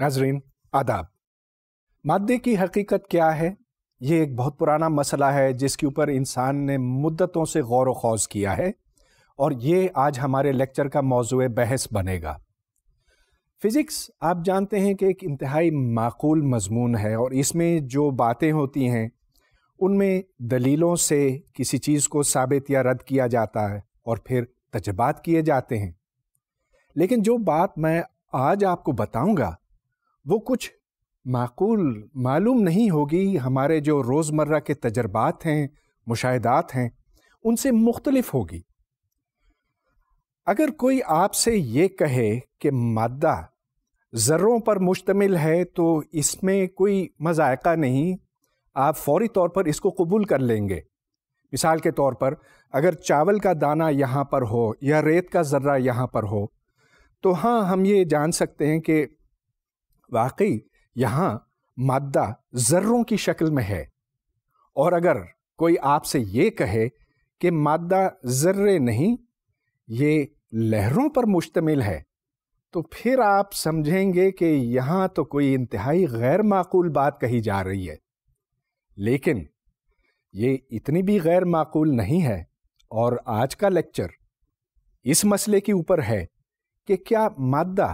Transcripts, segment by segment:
नाजरीन आदाब मादे की हकीकत क्या है ये एक बहुत पुराना मसला है जिसके ऊपर इंसान ने मुद्दतों से गौर व खौज किया है और ये आज हमारे लेक्चर का मौजू बहस बनेगा फिज़िक्स आप जानते हैं कि एक इंतहाई माकूल मजमून है और इसमें जो बातें होती हैं उनमें दलीलों से किसी चीज़ को साबित या रद्द किया जाता है और फिर तजबात किए जाते हैं लेकिन जो बात मैं आज आपको बताऊंगा वो कुछ माकूल मालूम नहीं होगी हमारे जो रोज़मर्रा के तजर्बात हैं मुशाहदात हैं उनसे मुख्तलिफ होगी अगर कोई आपसे ये कहे कि मादा ज़र्रों पर मुश्तमिल है तो इसमें कोई मज़ायका नहीं आप फौरी तौर पर इसको कबूल कर लेंगे मिसाल के तौर पर अगर चावल का दाना यहाँ पर हो या रेत का ज़र्रा यहाँ पर हो तो हाँ हम ये जान सकते हैं कि वाकई यहाँ मादा ज़र्रों की शक्ल में है और अगर कोई आपसे ये कहे कि मादा ज़र्रे नहीं ये लहरों पर मुश्तमिल है तो फिर आप समझेंगे कि यहाँ तो कोई इंतहाई गैर माकूल बात कही जा रही है लेकिन ये इतनी भी गैर माकूल नहीं है और आज का लेक्चर इस मसले के ऊपर है कि क्या मादा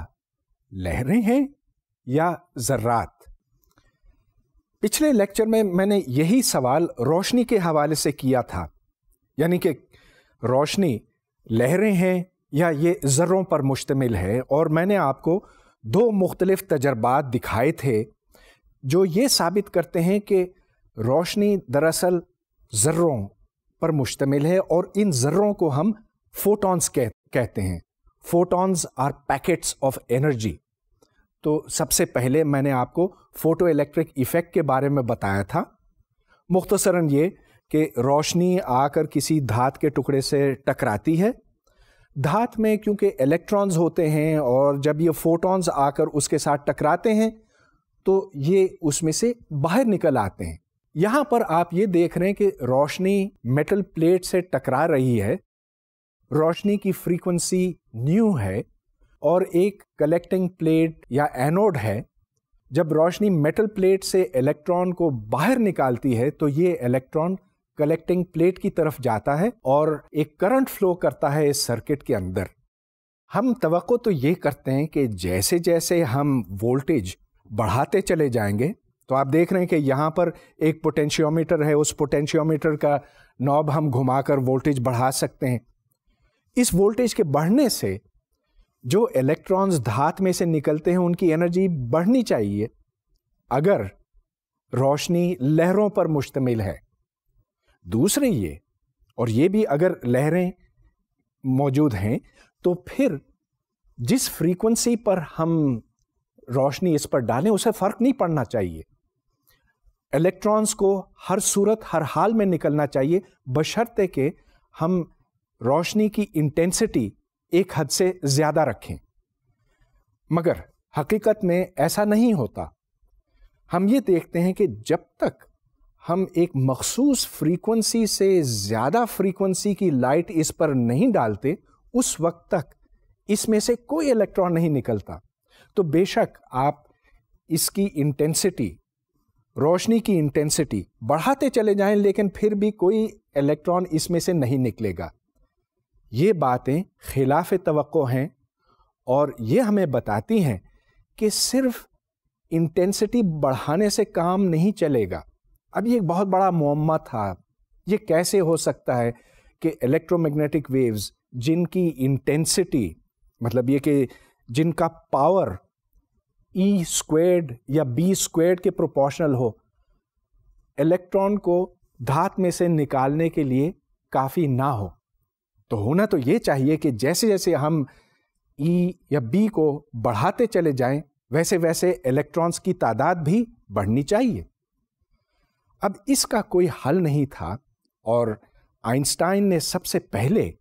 लहरें हैं या ज़र्रात पिछले लेक्चर में मैंने यही सवाल रोशनी के हवाले से किया था यानी कि रोशनी लहरें हैं या ये ज़र्रों पर मुश्तमिल है और मैंने आपको दो मुख्तलिफ तजर्बात दिखाए थे जो ये साबित करते हैं कि रोशनी दरअसल ज़र्रों पर मुश्तमिल है और इन ज़र्रों को हम फोटॉन्स कह, कहते हैं photons are packets of energy तो सबसे पहले मैंने आपको फ़ोटो इलेक्ट्रिक इफ़ेक्ट के बारे में बताया था मुख्तसरन ये कि रोशनी आकर किसी धात के टुकड़े से टकराती है धात में क्योंकि इलेक्ट्रॉन्स होते हैं और जब ये फोटॉन्स आकर उसके साथ टकराते हैं तो ये उसमें से बाहर निकल आते हैं यहाँ पर आप ये देख रहे हैं कि रोशनी मेटल प्लेट से टकरा रही है रोशनी की फ्रीक्वेंसी न्यू है और एक कलेक्टिंग प्लेट या एनोड है जब रोशनी मेटल प्लेट से इलेक्ट्रॉन को बाहर निकालती है तो ये इलेक्ट्रॉन कलेक्टिंग प्लेट की तरफ जाता है और एक करंट फ्लो करता है इस सर्किट के अंदर हम तो तो ये करते हैं कि जैसे जैसे हम वोल्टेज बढ़ाते चले जाएंगे तो आप देख रहे हैं कि यहाँ पर एक पोटेंशियोमीटर है उस पोटेंशियोमीटर का नॉब हम घुमाकर वोल्टेज बढ़ा सकते हैं इस वोल्टेज के बढ़ने से जो इलेक्ट्रॉन्स धात में से निकलते हैं उनकी एनर्जी बढ़नी चाहिए अगर रोशनी लहरों पर मुश्तमिल है दूसरे ये और ये भी अगर लहरें मौजूद हैं तो फिर जिस फ्रीक्वेंसी पर हम रोशनी इस पर डालें उसे फ़र्क नहीं पड़ना चाहिए इलेक्ट्रॉन्स को हर सूरत हर हाल में निकलना चाहिए बशर्ते के हम रोशनी की इंटेंसिटी एक हद से ज़्यादा रखें मगर हकीकत में ऐसा नहीं होता हम ये देखते हैं कि जब तक हम एक मखसूस फ्रीक्वेंसी से ज़्यादा फ्रीक्वेंसी की लाइट इस पर नहीं डालते उस वक्त तक इसमें से कोई इलेक्ट्रॉन नहीं निकलता तो बेशक आप इसकी इंटेंसिटी रोशनी की इंटेंसिटी बढ़ाते चले जाएं लेकिन फिर भी कोई इलेक्ट्रॉन इसमें से नहीं निकलेगा ये बातें खिलाफ तो हैं और ये हमें बताती हैं कि सिर्फ इंटेंसिटी बढ़ाने से काम नहीं चलेगा अब ये एक बहुत बड़ा मम्मा था ये कैसे हो सकता है कि इलेक्ट्रोमैग्नेटिक वेव्स जिनकी इंटेंसिटी मतलब ये कि जिनका पावर ई e स्क्वेड या बी स्क्वेड के प्रोपोर्शनल हो इलेक्ट्रॉन को धात में से निकालने के लिए काफ़ी ना हो तो होना तो ये चाहिए कि जैसे जैसे हम ई e या बी को बढ़ाते चले जाएं वैसे वैसे इलेक्ट्रॉन्स की तादाद भी बढ़नी चाहिए अब इसका कोई हल नहीं था और आइंस्टाइन ने सबसे पहले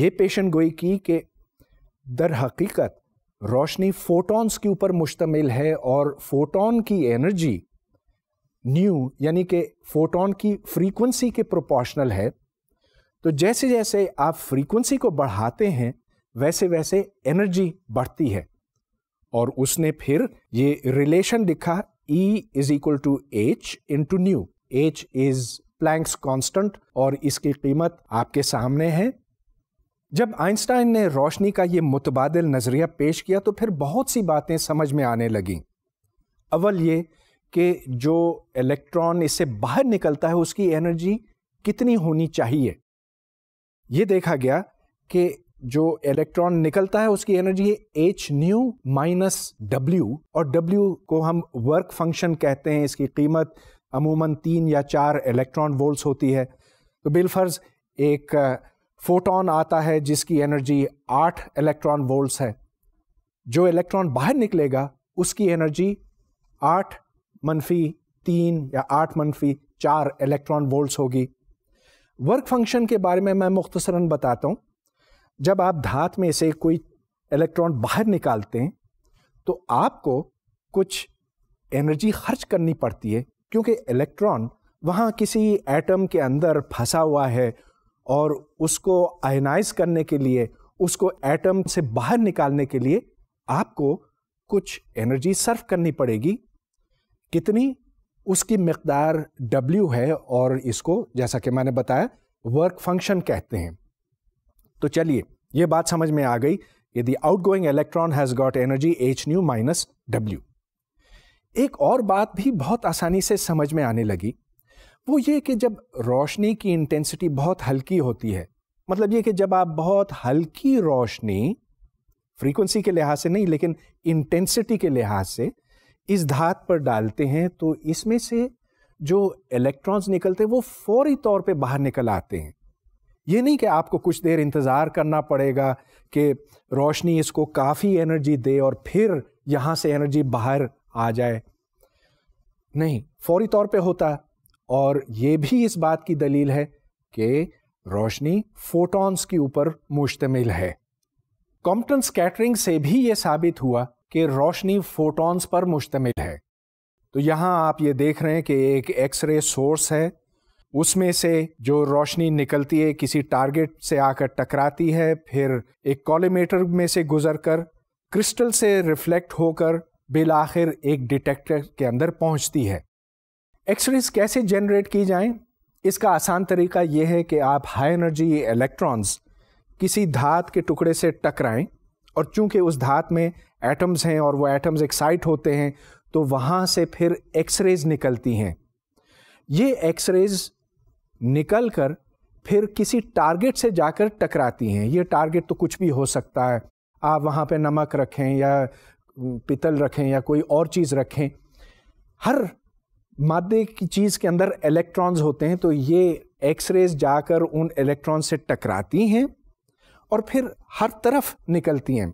ये पेशन गोई की कि दर हकीकत रोशनी फोटॉन्स के ऊपर मुश्तमिल है और फोटोन की एनर्जी न्यू यानी कि फोटोन की फ्रीक्वेंसी के प्रोपोर्शनल है तो जैसे जैसे आप फ्रीक्वेंसी को बढ़ाते हैं वैसे वैसे एनर्जी बढ़ती है और उसने फिर ये रिलेशन लिखा E is equal to H into nu H is Planck's constant और इसकी कीमत आपके सामने है जब आइंस्टाइन ने रोशनी का ये मुतबादल नज़रिया पेश किया तो फिर बहुत सी बातें समझ में आने लगी अव्वल ये कि जो इलेक्ट्रॉन इससे बाहर निकलता है उसकी एनर्जी कितनी होनी चाहिए ये देखा गया कि जो इलेक्ट्रॉन निकलता है उसकी एनर्जी है एच न्यू माइनस डब्ल्यू और डब्ल्यू को हम वर्क फंक्शन कहते हैं इसकी कीमत अमूमन तीन या चार इलेक्ट्रॉन वोल्ट्स होती है तो बिलफर्ज एक फोटोन आता है जिसकी एनर्जी आठ इलेक्ट्रॉन वोल्ट्स है जो इलेक्ट्रॉन बाहर निकलेगा उसकी एनर्जी आठ मनफी तीन या आठ मनफी चार इलेक्ट्रॉन वोल्ट्स होगी वर्क फंक्शन के बारे में मैं मुख्तसरा बताता हूँ जब आप धात में से कोई इलेक्ट्रॉन बाहर निकालते हैं तो आपको कुछ एनर्जी खर्च करनी पड़ती है क्योंकि इलेक्ट्रॉन वहाँ किसी एटम के अंदर फंसा हुआ है और उसको आयनाइज करने के लिए उसको एटम से बाहर निकालने के लिए आपको कुछ एनर्जी सर्व करनी पड़ेगी कितनी उसकी मकदार डब्ल्यू है और इसको जैसा कि मैंने बताया वर्क फंक्शन कहते हैं तो चलिए ये बात समझ में आ गई यदि outgoing electron has got energy H nu minus W एक और बात भी बहुत आसानी से समझ में आने लगी वो ये कि जब रोशनी की इंटेंसिटी बहुत हल्की होती है मतलब ये कि जब आप बहुत हल्की रोशनी फ्रीक्वेंसी के लिहाज से नहीं लेकिन इंटेंसिटी के लिहाज से इस धात पर डालते हैं तो इसमें से जो इलेक्ट्रॉन्स निकलते हैं वो फौरी तौर पे बाहर निकल आते हैं ये नहीं कि आपको कुछ देर इंतज़ार करना पड़ेगा कि रोशनी इसको काफ़ी एनर्जी दे और फिर यहाँ से एनर्जी बाहर आ जाए नहीं फौरी तौर पे होता और ये भी इस बात की दलील है कि रोशनी फोटॉन्स के ऊपर मुश्तमिल है कॉम्पटन स्कैटरिंग से भी ये साबित हुआ कि रोशनी फोटॉन्स पर मुश्तमिल है तो यहाँ आप ये देख रहे हैं कि एक एक्सरे सोर्स है उसमें से जो रोशनी निकलती है किसी टारगेट से आकर टकराती है फिर एक कॉलीमेटर में से गुजरकर क्रिस्टल से रिफ्लेक्ट होकर बिल आखिर एक डिटेक्टर के अंदर पहुंचती है एक्सरेज कैसे जनरेट की जाएं? इसका आसान तरीका यह है कि आप हाई एनर्जी इलेक्ट्रॉन्स किसी धात के टुकड़े से टकराएं और चूंकि उस धात में एटम्स हैं और वो एटम्स एक्साइट होते हैं तो वहाँ से फिर एक्सरेज निकलती हैं ये एक्सरेज निकल कर फिर किसी टारगेट से जाकर टकराती हैं ये टारगेट तो कुछ भी हो सकता है आप वहाँ पे नमक रखें या पितल रखें या कोई और चीज़ रखें हर मादे की चीज़ के अंदर इलेक्ट्रॉन्स होते हैं तो ये एक्सरेज जाकर उन इलेक्ट्रॉन से टकराती हैं और फिर हर तरफ निकलती हैं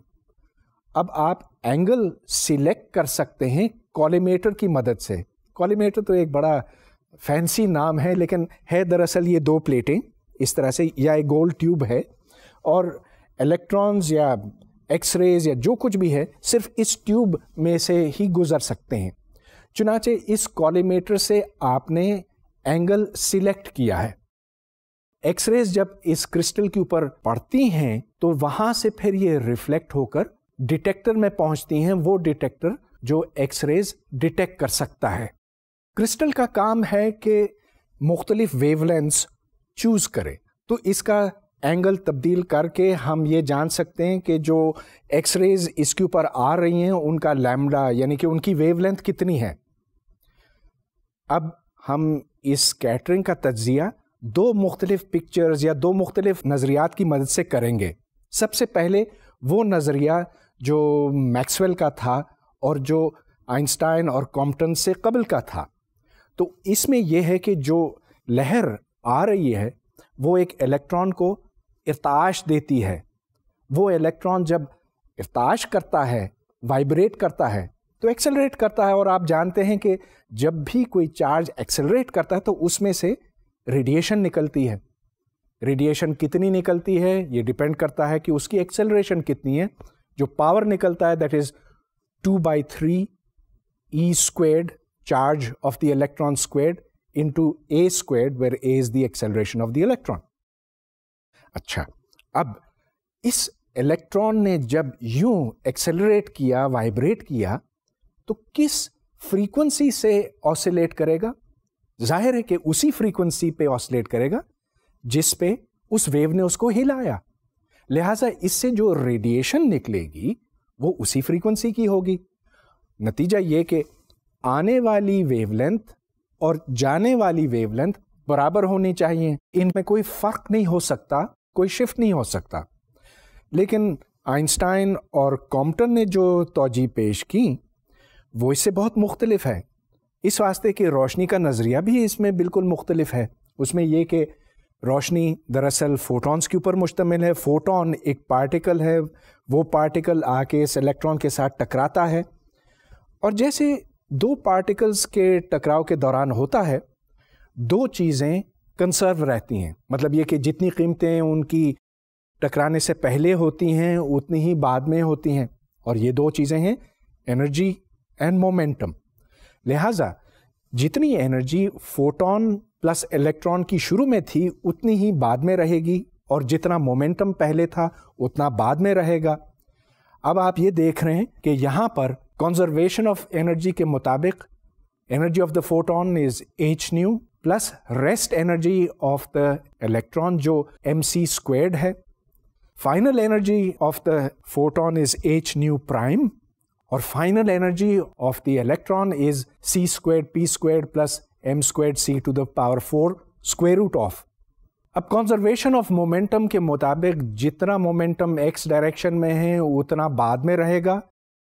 अब आप एंगल सिलेक्ट कर सकते हैं कॉलीमेटर की मदद से कॉलीमेटर तो एक बड़ा फैंसी नाम है लेकिन है दरअसल ये दो प्लेटें इस तरह से या एक गोल ट्यूब है और इलेक्ट्रॉन्स या एक्सरेज या जो कुछ भी है सिर्फ इस ट्यूब में से ही गुजर सकते हैं चुनाचे इस कॉलीमेटर से आपने एंगल सिलेक्ट किया है एक्सरेज जब इस क्रिस्टल के ऊपर पड़ती हैं तो वहाँ से फिर ये रिफ्लेक्ट होकर डिटेक्टर में पहुंचती हैं वो डिटेक्टर जो एक्सरेज डिटेक्ट कर सकता है क्रिस्टल का काम है कि मुख्तलिफ वेवलेंस चूज़ करें तो इसका एंगल तब्दील करके हम ये जान सकते हैं कि जो एक्सरेज इसके ऊपर आ रही हैं उनका लैमडा यानी कि उनकी वेवलेंथ कितनी है अब हम इस कैटरिंग का तजिया दो मुख्तलिफ पिक्चर्स या दो मुख्तलिफ नज़रियात की मदद से करेंगे सबसे पहले वो नज़रिया जो मैक्सवेल का था और जो आइंस्टाइन और कॉम्पटन से कबल का था तो इसमें यह है कि जो लहर आ रही है वो एक इलेक्ट्रॉन को इर्ताश देती है वो इलेक्ट्रॉन जब इर्ताश करता है वाइब्रेट करता है तो एक्सेलरेट करता है और आप जानते हैं कि जब भी कोई चार्ज एक्सेलरेट करता है तो उसमें से रेडिएशन निकलती है रेडिएशन कितनी निकलती है ये डिपेंड करता है कि उसकी एक्सेलरेशन कितनी है जो पावर निकलता है that is two by three E squared charge of the electron squared into A squared where A is the acceleration of the electron अच्छा अब इस इलेक्ट्रॉन ने जब यूं एक्सेलरेट किया वाइब्रेट किया तो किस फ्रीक्वेंसी से ऑसिलेट करेगा जाहिर है कि उसी फ्रीक्वेंसी पे ऑसिलेट करेगा जिस पे उस वेव ने उसको हिलाया लिहाजा इससे जो रेडिएशन निकलेगी वो उसी फ्रीक्वेंसी की होगी नतीजा ये कि आने वाली वेवलेंथ और जाने वाली वेवलेंथ बराबर होनी चाहिए इनमें कोई फ़र्क नहीं हो सकता कोई शिफ्ट नहीं हो सकता लेकिन आइंस्टाइन और कॉम्पटन ने जो तोजी पेश की वो इससे बहुत मुख्तलिफ है इस वास्ते कि रोशनी का नज़रिया भी इसमें बिल्कुल मुख्तलिफ है उसमें यह कि रोशनी दरअसल फोटॉन्स के ऊपर मुश्तमिल है फ़ोटोन एक पार्टिकल है वो पार्टिकल आके इस इलेक्ट्रॉन के साथ टकराता है और जैसे दो पार्टिकल्स के टकराव के दौरान होता है दो चीज़ें कंसर्व रहती हैं मतलब ये कि जितनी कीमतें उनकी टकराने से पहले होती हैं उतनी ही बाद में होती हैं और ये दो चीज़ें हैं एनर्जी एंड मोमेंटम लिहाजा जितनी एनर्जी फोटोन प्लस इलेक्ट्रॉन की शुरू में थी उतनी ही बाद में रहेगी और जितना मोमेंटम पहले था उतना बाद में रहेगा अब आप ये देख रहे हैं कि यहाँ पर कंजर्वेशन ऑफ एनर्जी के मुताबिक energy of the photon is H nu plus rest energy of the electron जो एम सी स्क्वेड है final energy of the photon is H nu prime और final energy of the electron is C squared P squared plus M squared C to the power four square root of अब conservation of momentum के मुताबिक जितना momentum x direction में है उतना बाद में रहेगा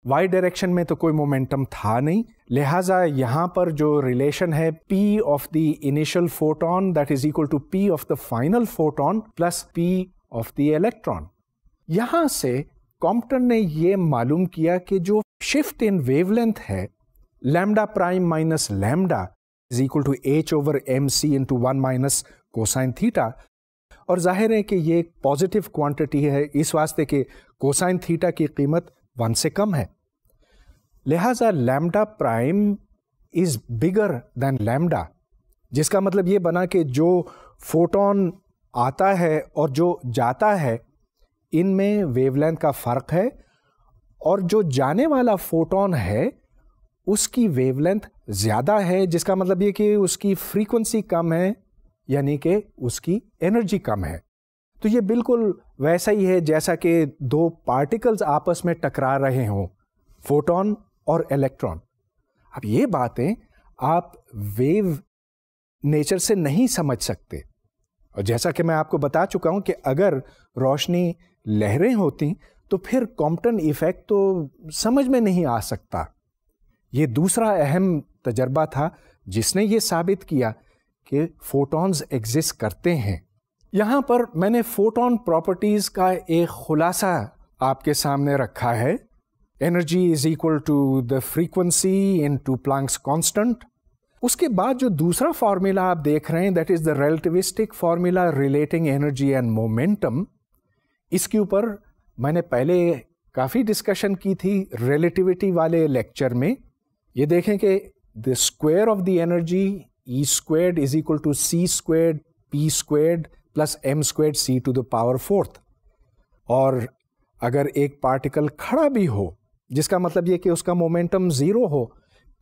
वाई डायरेक्शन में तो कोई मोमेंटम था नहीं लिहाजा यहां पर जो रिलेशन है P of the initial photon that is equal to P of the final photon plus P of the electron यहां से कॉम्प्टन ने यह मालूम किया कि जो शिफ्ट इन वेवलेंथ है lambda prime minus lambda is equal to H over M C into one minus cosine theta और जाहिर है कि ये एक पॉजिटिव क्वांटिटी है इस वास्ते के कोसाइन थीटा की कीमत वन से कम है लिहाजा lambda prime is bigger than lambda जिसका मतलब ये बना कि जो फोटोन आता है और जो जाता है इनमें वेवलेंथ का फ़र्क है और जो जाने वाला फोटोन है उसकी वेवलेंथ ज़्यादा है जिसका मतलब ये कि उसकी फ्रीक्वेंसी कम है यानी कि उसकी एनर्जी कम है तो ये बिल्कुल वैसा ही है जैसा कि दो पार्टिकल्स आपस में टकरा रहे हों फोटोन और इलेक्ट्रॉन अब ये बातें आप वेव नेचर से नहीं समझ सकते और जैसा कि मैं आपको बता चुका हूं कि अगर रोशनी लहरें होती तो फिर कॉम्पटन इफेक्ट तो समझ में नहीं आ सकता ये दूसरा अहम तजर्बा था जिसने ये साबित किया कि फोटॉन्स एग्जिस्ट करते हैं यहाँ पर मैंने फोटोन प्रॉपर्टीज़ का एक खुलासा आपके सामने रखा है energy is equal to the frequency into Planck's constant उसके बाद जो दूसरा फार्मूला आप देख रहे हैं that is the relativistic formula relating energy and momentum इसके ऊपर मैंने पहले काफ़ी डिस्कशन की थी रिलेटिविटी वाले लेक्चर में ये देखें कि the square of the energy E squared is equal to C squared P squared plus M squared C to the power fourth और अगर एक पार्टिकल खड़ा भी हो जिसका मतलब ये कि उसका मोमेंटम ज़ीरो हो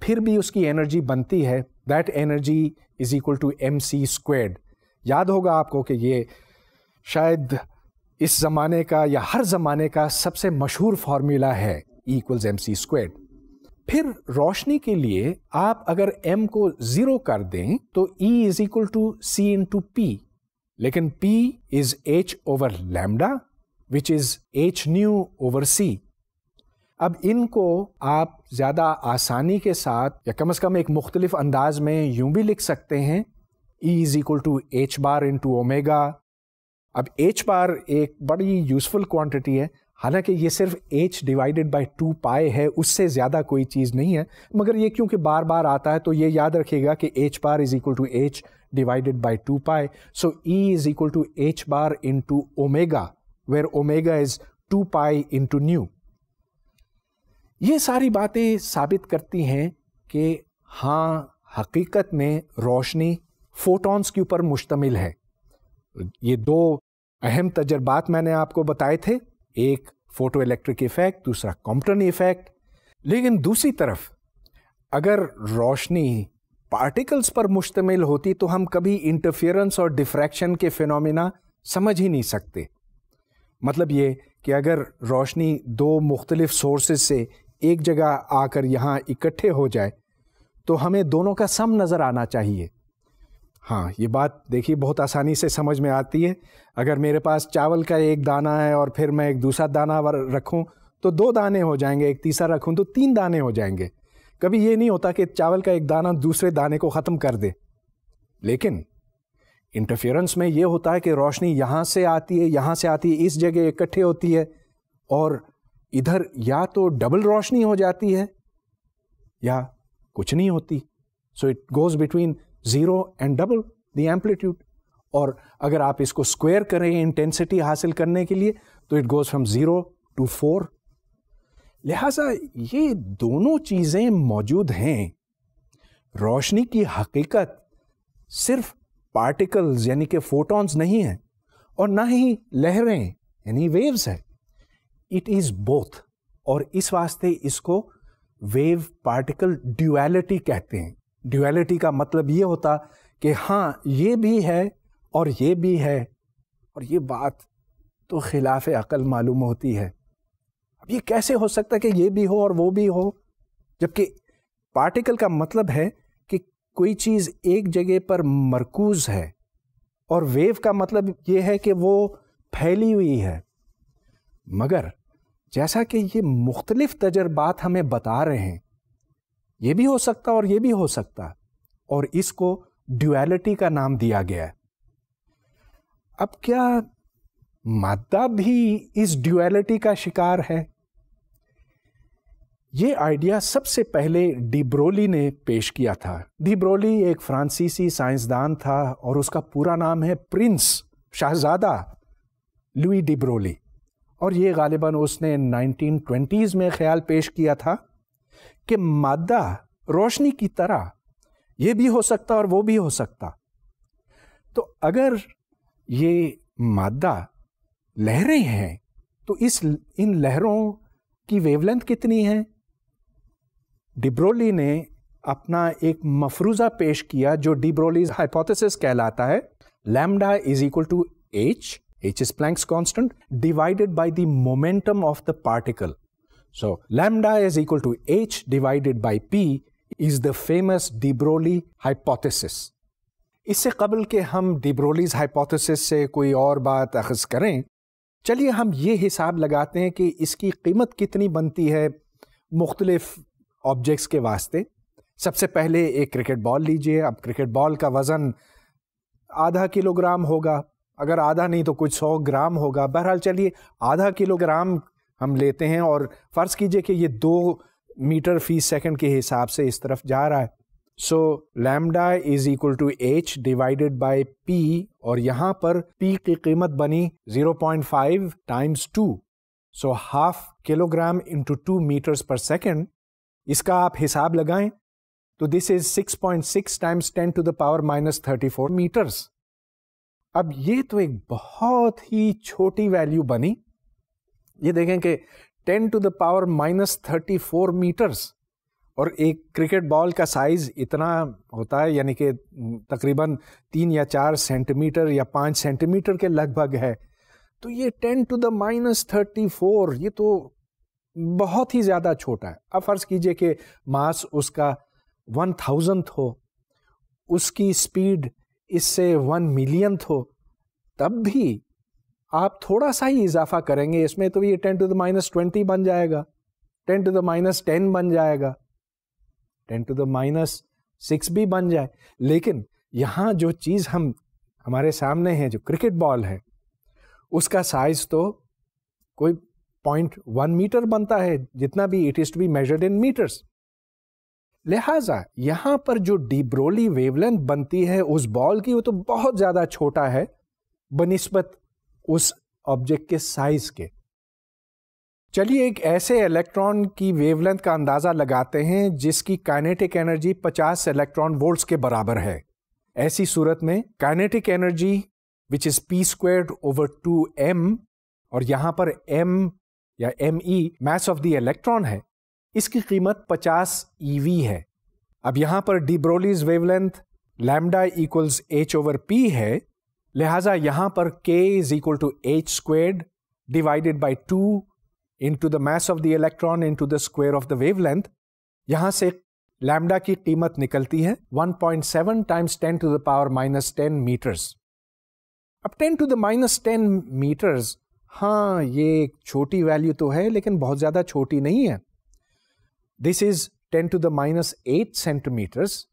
फिर भी उसकी एनर्जी बनती है that energy is equal to M C squared याद होगा आपको कि ये शायद इस ज़माने का या हर ज़माने का सबसे मशहूर फार्मूला है इक्वल्स एम सी स्क्वेड फिर रोशनी के लिए आप अगर m को जीरो कर दें तो E is equal to C into P लेकिन P is H over lambda which is H nu over C अब इनको आप ज़्यादा आसानी के साथ या कम अज़ कम एक मुख्तलिफ अंदाज में यूं भी लिख सकते हैं E is equal to H bar into omega अब H बार एक बड़ी यूजफुल क्वांटिटी है हालांकि ये सिर्फ एच डिवाइडेड बाय टू पाए है उससे ज़्यादा कोई चीज़ नहीं है मगर ये क्योंकि बार बार आता है तो ये याद रखिएगा कि H bar is equal to H divided by two pi so E is equal to H bar into omega where omega is two pi into new ये सारी बातें साबित करती हैं कि हाँ हकीकत में रोशनी फोटॉन्स के ऊपर मुश्तमिल है ये दो अहम तजर्बात मैंने आपको बताए थे एक फोटो इलेक्ट्रिक इफ़ेक्ट दूसरा कॉम्पटन इफ़ेक्ट लेकिन दूसरी तरफ अगर रोशनी पार्टिकल्स पर मुश्तमिल होती तो हम कभी इंटरफेरेंस और डिफ्रैक्शन के फिनोमिना समझ ही नहीं सकते मतलब ये कि अगर रोशनी दो मुख्तलिफ सोर्सेज से एक जगह आकर यहाँ इकट्ठे हो जाए तो हमें दोनों का सम नज़र आना चाहिए हाँ ये बात देखिए बहुत आसानी से समझ में आती है अगर मेरे पास चावल का एक दाना है और फिर मैं एक दूसरा दाना रखूँ तो दो दाने हो जाएंगे एक तीसरा रखूँ तो तीन दाने हो जाएंगे कभी ये नहीं होता कि चावल का एक दाना दूसरे दाने को ख़त्म कर दे लेकिन इंटरफेरेंस में ये होता है कि रोशनी यहाँ से आती है यहाँ से आती है इस जगह इकट्ठे होती है और इधर या तो डबल रोशनी हो जाती है या कुछ नहीं होती so it goes between zero and double the amplitude और अगर आप इसको स्क्वायर करें इंटेंसिटी हासिल करने के लिए तो it goes from zero to four लिहाजा ये दोनों चीज़ें मौजूद हैं रोशनी की हकीकत सिर्फ पार्टिकल्स यानी कि फोटॉन्स नहीं हैं और ना ही लहरें यानी वेव्स है इट इज़ बोथ और इस वास्ते इसको वेव पार्टिकल ड्यूएलिटी कहते हैं ड्यूअलिटी का मतलब ये होता कि हाँ ये भी है और ये भी है और ये बात तो खिलाफ अकल मालूम होती है अब ये कैसे हो सकता है कि ये भी हो और वो भी हो जबकि पार्टिकल का मतलब है कि कोई चीज़ एक जगह पर मरकूज़ है और वेव का मतलब ये है कि वो फैली हुई है मगर जैसा कि ये मुख्तलिफ़ तजर्बात हमें बता रहे हैं ये भी हो सकता और ये भी हो सकता और इसको ड्यूएलिटी का नाम दिया गया है अब क्या मादा भी इस ड्यूएलिटी का शिकार है ये आइडिया सबसे पहले डिब्रोली ने पेश किया था डिब्रोली एक फ्रांसीसी साइंसदान था और उसका पूरा नाम है प्रिंस शाहजादा लुई डिब्रोली और ये गालिबा उसने 1920s में ख्याल पेश किया था कि मादा रोशनी की तरह ये भी हो सकता और वो भी हो सकता तो अगर ये मादा लहरें हैं तो इस इन लहरों की वेवलेंथ कितनी है डिब्रोली ने अपना एक मफरूजा पेश किया जो डिब्रोलीज हाइपोथेसिस कहलाता है lambda is equal to H H is Planck's constant divided by the momentum of the particle So lambda is equal to h divided by p is the famous De Broglie hypothesis. इससे कबल के हम डिब्रोलीज hypothesis से कोई और बात अखज़ करें चलिए हम ये हिसाब लगाते हैं कि इसकी कीमत कितनी बनती है मुख्तलिफ ऑब्जेक्ट्स के वास्ते सबसे पहले एक क्रिकेट बॉल लीजिए अब क्रिकेट बॉल का वज़न आधा किलोग्राम होगा अगर आधा नहीं तो कुछ सौ ग्राम होगा बहरहाल चलिए आधा किलोग्राम हम लेते हैं और फ़र्ज़ कीजिए कि ये दो मीटर फी सेकंड के हिसाब से इस तरफ जा रहा है so lambda is equal to H divided by P और यहाँ पर पी की कीमत बनी 0.5 times two so half kilogram into two metres per second इसका आप हिसाब लगाएं तो this is 6.6 times ten to the power minus thirty metres अब ये तो एक बहुत ही छोटी वैल्यू बनी ये देखें कि 10 to the power minus four metres और एक क्रिकेट बॉल का साइज़ इतना होता है यानी कि तकरीबन तीन या चार सेंटीमीटर या पाँच सेंटीमीटर के लगभग है तो ये 10 टू द माइनस फोर ये तो बहुत ही ज़्यादा छोटा है अब फ़र्ज़ कीजिए कि मास उसका वन थाउजेंथ हो उसकी स्पीड इससे वन मिलियंथ हो तब भी आप थोड़ा सा ही इजाफा करेंगे इसमें तो ये ten to the minus twenty बन जाएगा ten to the minus ten बन जाएगा ten to the minus six भी बन जाए लेकिन यहाँ जो चीज़ हम हमारे सामने है जो क्रिकेट बॉल है उसका साइज तो कोई पॉइंट वन मीटर बनता है जितना भी it is to be measured in metres लिहाजा यहां पर जो डिब्रोली वेवलेंथ बनती है उस बॉल की वो तो बहुत ज़्यादा छोटा है बनिस्बत उस ऑब्जेक्ट के साइज के चलिए एक ऐसे इलेक्ट्रॉन की वेवलेंथ का अंदाज़ा लगाते हैं जिसकी काइनेटिक एनर्जी 50 इलेक्ट्रॉन वोल्ट्स के बराबर है ऐसी सूरत में kinetic energy which is P squared over two M और यहां पर एम या M E mass of the electron है इसकी कीमत 50 ई है अब यहां पर de Broglie's wavelength lambda equals H over P है लिहाजा यहां पर K is equal to H squared divided by two into the mass of the electron into the square of the wavelength यहां से लैम्डा की कीमत निकलती है 1.7 times 10 to the power minus ten metres अब ten to the minus ten metres हाँ ये एक छोटी वैल्यू तो है लेकिन बहुत ज़्यादा छोटी नहीं है this is ten to the minus eight centimetres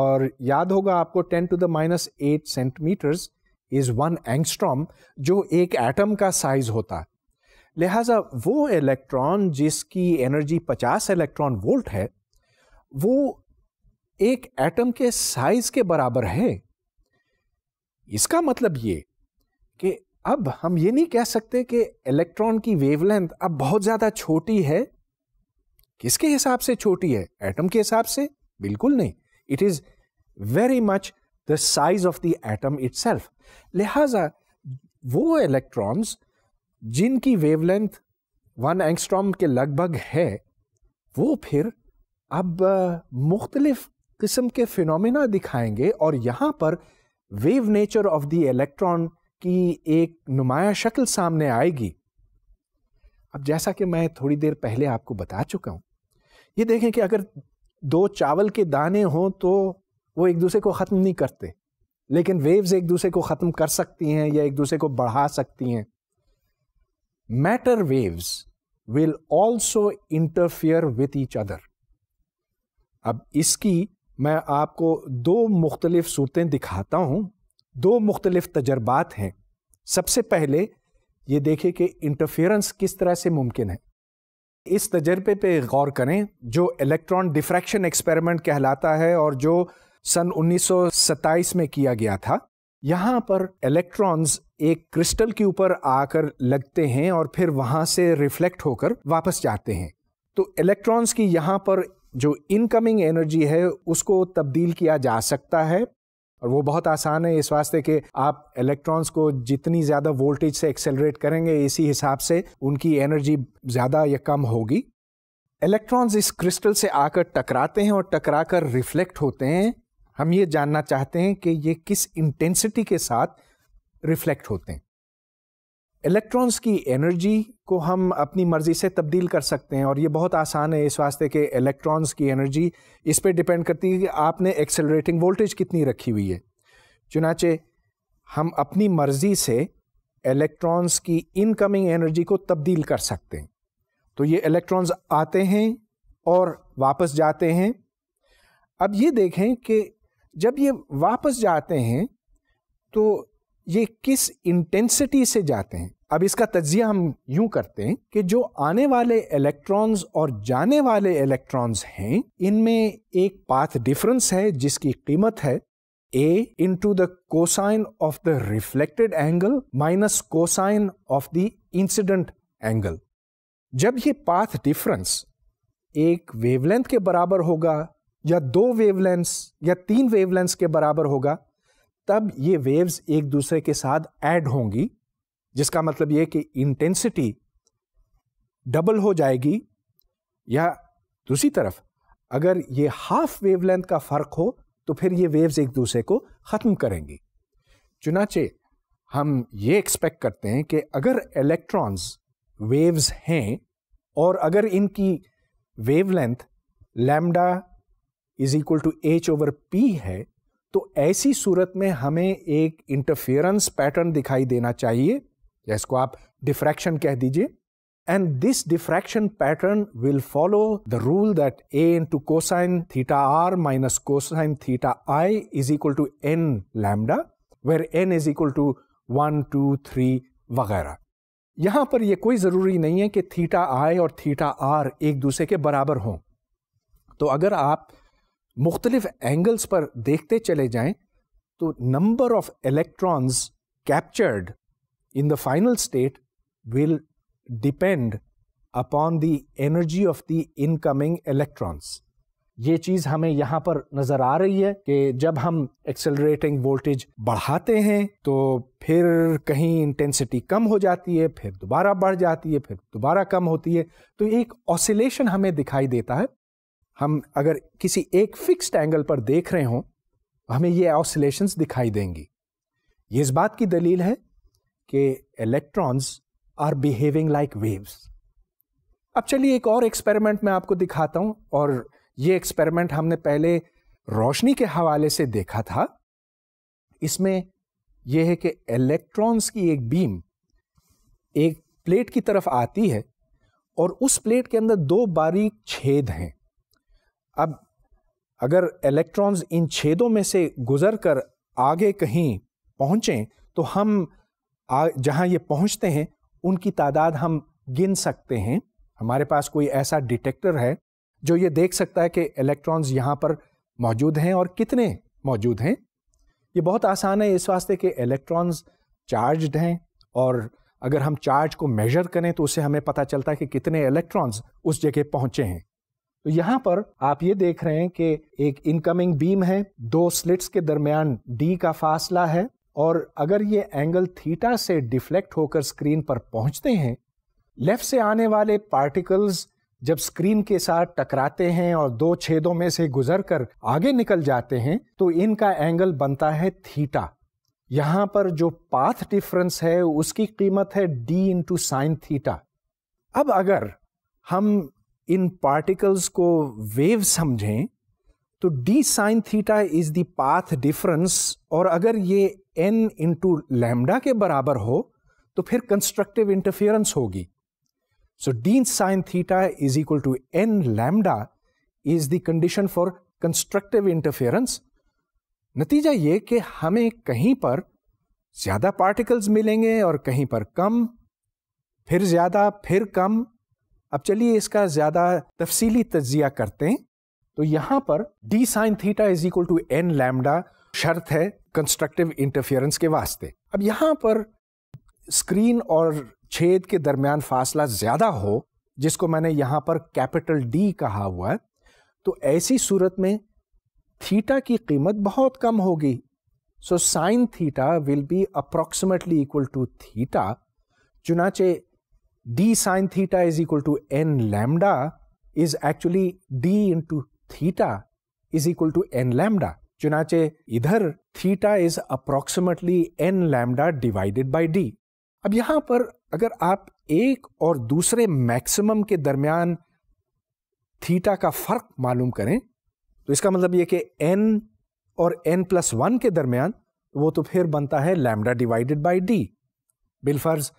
और याद होगा आपको ten to the minus eight centimetres is one angstrom जो एक एटम का साइज होता है लिहाजा वो इलेक्ट्रॉन जिसकी एनर्जी 50 इलेक्ट्रॉन वोल्ट है वो एक एटम के साइज के बराबर है इसका मतलब ये कि अब हम ये नहीं कह सकते कि इलेक्ट्रॉन की वेवलेंथ अब बहुत ज़्यादा छोटी है किसके हिसाब से छोटी है एटम के हिसाब से बिल्कुल नहीं it is very much the size of the atom it लिहाजा वो इलेक्ट्रॉन्स जिनकी वेवलेंथ वन एंगस्ट्रॉम के लगभग है वो फिर अब मुख्तलिफ किस्म के फिनोमेना दिखाएंगे और यहाँ पर wave nature of the electron की एक नुमाया शक्ल सामने आएगी अब जैसा कि मैं थोड़ी देर पहले आपको बता चुका हूँ ये देखें कि अगर दो चावल के दाने हों तो वो एक दूसरे को ख़त्म नहीं करते लेकिन वेव्स एक दूसरे को ख़त्म कर सकती हैं या एक दूसरे को बढ़ा सकती हैं matter waves will also interfere with each other अब इसकी मैं आपको दो मुख्तलिफ सूरतें दिखाता हूं दो मुख्तलिफ तजर्बात हैं सबसे पहले ये देखें कि इंटरफेरेंस किस तरह से मुमकिन है इस तजर्बे पे गौर करें जो इलेक्ट्रॉन डिफ्रैक्शन एक्सपेरिमेंट कहलाता है और जो सन 1927 में किया गया था यहाँ पर इलेक्ट्रॉन्स एक क्रिस्टल के ऊपर आकर लगते हैं और फिर वहाँ से रिफ्लेक्ट होकर वापस जाते हैं तो इलेक्ट्रॉन्स की यहाँ पर जो इनकमिंग एनर्जी है उसको तब्दील किया जा सकता है और वो बहुत आसान है इस वास्ते कि आप इलेक्ट्रॉन्स को जितनी ज़्यादा वोल्टेज से एक्सेलरेट करेंगे इसी हिसाब से उनकी एनर्जी ज़्यादा या कम होगी इलेक्ट्रॉन्स इस क्रिस्टल से आकर टकराते हैं और टकराकर रिफ्लेक्ट होते हैं हम ये जानना चाहते हैं कि ये किस इंटेंसिटी के साथ रिफ्लेक्ट होते हैं इलेक्ट्रॉन्स की एनर्जी को हम अपनी मर्ज़ी से तब्दील कर सकते हैं और ये बहुत आसान है इस वास्ते कि इलेक्ट्रॉन्स की एनर्जी इस पर डिपेंड करती है कि आपने एक्सेलरेटिंग वोल्टेज कितनी रखी हुई है चुनाचे हम अपनी मर्ज़ी से इलेक्ट्रॉन्स की इनकमिंग एनर्जी को तब्दील कर सकते हैं तो ये इलेक्ट्रॉन्स आते हैं और वापस जाते हैं अब ये देखें कि जब ये वापस जाते हैं तो ये किस इंटेंसिटी से जाते हैं अब इसका तजिया हम यूं करते हैं कि जो आने वाले इलेक्ट्रॉन्स और जाने वाले इलेक्ट्रॉन्स हैं इनमें एक पाथ डिफरेंस है जिसकी कीमत है A into the cosine of the reflected angle minus cosine of the incident angle जब ये पाथ डिफरेंस एक वेवलेंथ के बराबर होगा या दो वेवलेंस या तीन वेवलेंस के बराबर होगा तब ये वेव्स एक दूसरे के साथ ऐड होंगी जिसका मतलब ये कि इंटेंसिटी डबल हो जाएगी या दूसरी तरफ अगर ये हाफ वेवलेंथ का फ़र्क हो तो फिर ये वेव्स एक दूसरे को ख़त्म करेंगी चुनाचे हम ये एक्सपेक्ट करते हैं कि अगर इलेक्ट्रॉन्स वेव्स हैं और अगर इनकी wavelength lambda is equal to H over P है तो ऐसी सूरत में हमें एक इंटरफेरेंस पैटर्न दिखाई देना चाहिए या इसको आप डिफ्रैक्शन कह दीजिए and this diffraction pattern will follow the rule that A into cosine theta R minus cosine theta I is equal to N lambda where N is equal to one two three वगैरह यहां पर यह कोई ज़रूरी नहीं है कि theta आई और थीटा आर एक दूसरे के बराबर हों तो अगर आप मुख्तलिफ एंगल्स पर देखते चले जाएं तो number of electrons captured in the final state will depend upon the energy of the incoming electrons ये चीज़ हमें यहां पर नज़र आ रही है कि जब हम एक्सेलरेटिंग वोल्टेज बढ़ाते हैं तो फिर कहीं इंटेंसिटी कम हो जाती है फिर दोबारा बढ़ जाती है फिर दोबारा कम होती है तो एक ऑसिलेशन हमें दिखाई देता है हम अगर किसी एक फिक्स्ड एंगल पर देख रहे हों हमें ये ऑसिलेशंस दिखाई देंगी ये इस बात की दलील है कि electrons are behaving like waves अब चलिए एक और एक्सपेरिमेंट मैं आपको दिखाता हूँ और ये एक्सपेरिमेंट हमने पहले रोशनी के हवाले से देखा था इसमें यह है कि इलेक्ट्रॉन्स की एक बीम एक प्लेट की तरफ आती है और उस प्लेट के अंदर दो बारीक छेद हैं अब अगर इलेक्ट्रॉन्स इन छेदों में से गुजर कर आगे कहीं पहुँचें तो हम जहाँ ये पहुँचते हैं उनकी तादाद हम गिन सकते हैं हमारे पास कोई ऐसा डिटेक्टर है जो ये देख सकता है कि इलेक्ट्रॉन्स यहाँ पर मौजूद हैं और कितने मौजूद हैं ये बहुत आसान है इस वास्ते कि इलेक्ट्रॉन्स चार्ज्ड हैं और अगर हम चार्ज को मेजर करें तो उससे हमें पता चलता है कि कितने इलेक्ट्रॉन्स उस जगह पहुँचे हैं तो यहां पर आप ये देख रहे हैं कि एक इनकमिंग बीम है दो स्लिट्स के दरमियान डी का फासला है और अगर ये एंगल थीटा से डिफ्लेक्ट होकर स्क्रीन पर पहुंचते हैं लेफ्ट से आने वाले पार्टिकल्स जब स्क्रीन के साथ टकराते हैं और दो छेदों में से गुजरकर आगे निकल जाते हैं तो इनका एंगल बनता है थीटा यहां पर जो पाथ डिफरेंस है उसकी कीमत है डी इंटू साइन थीटा अब अगर हम इन पार्टिकल्स को वेव समझें तो D sine theta is the path difference और अगर ये एन इंटू लैमडा के बराबर हो तो फिर कंस्ट्रक्टिव इंटरफियरेंस होगी so D sine theta is equal to N lambda is the condition for constructive interference नतीजा ये कि हमें कहीं पर ज्यादा पार्टिकल्स मिलेंगे और कहीं पर कम फिर ज्यादा फिर कम अब चलिए इसका ज़्यादा तफसीली तजिया करते हैं तो यहां पर D sine theta is equal to N lambda शर्त है कंस्ट्रक्टिव इंटरफेरेंस के वास्ते अब यहां पर स्क्रीन और छेद के दरमियान फासला ज़्यादा हो जिसको मैंने यहां पर कैपिटल डी कहा हुआ है तो ऐसी सूरत में थीटा की कीमत बहुत कम होगी so sine theta will be approximately equal to theta चुनाचे d sine theta is equal to n lambda is actually d into theta is equal to n lambda. चुनाचे इधर theta is approximately N lambda divided by D अब यहां पर अगर आप एक और दूसरे मैक्सिमम के दरमियान थीटा का फर्क मालूम करें तो इसका मतलब यह कि एन और एन प्लस वन के दरमियान वो तो फिर बनता है लैमडा डिवाइडेड बाय डी बिलफर्ज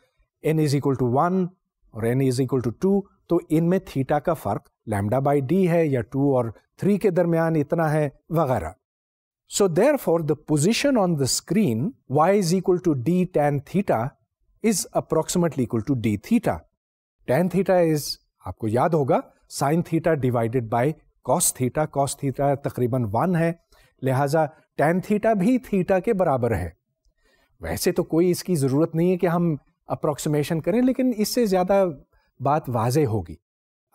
N is equal to one और N is equal to two तो इनमें थीटा का फर्क लैमडा बाई डी है या टू और थ्री के दरमियान इतना है वगैरह so therefore the position on the screen Y is equal to D tan theta is approximately equal to D theta tan theta is आपको याद होगा sine theta divided by cos theta cos theta तकरीबन one है लिहाजा tan theta भी theta के बराबर है वैसे तो कोई इसकी ज़रूरत नहीं है कि हम अप्रोक्सीमेशन करें लेकिन इससे ज़्यादा बात वाज होगी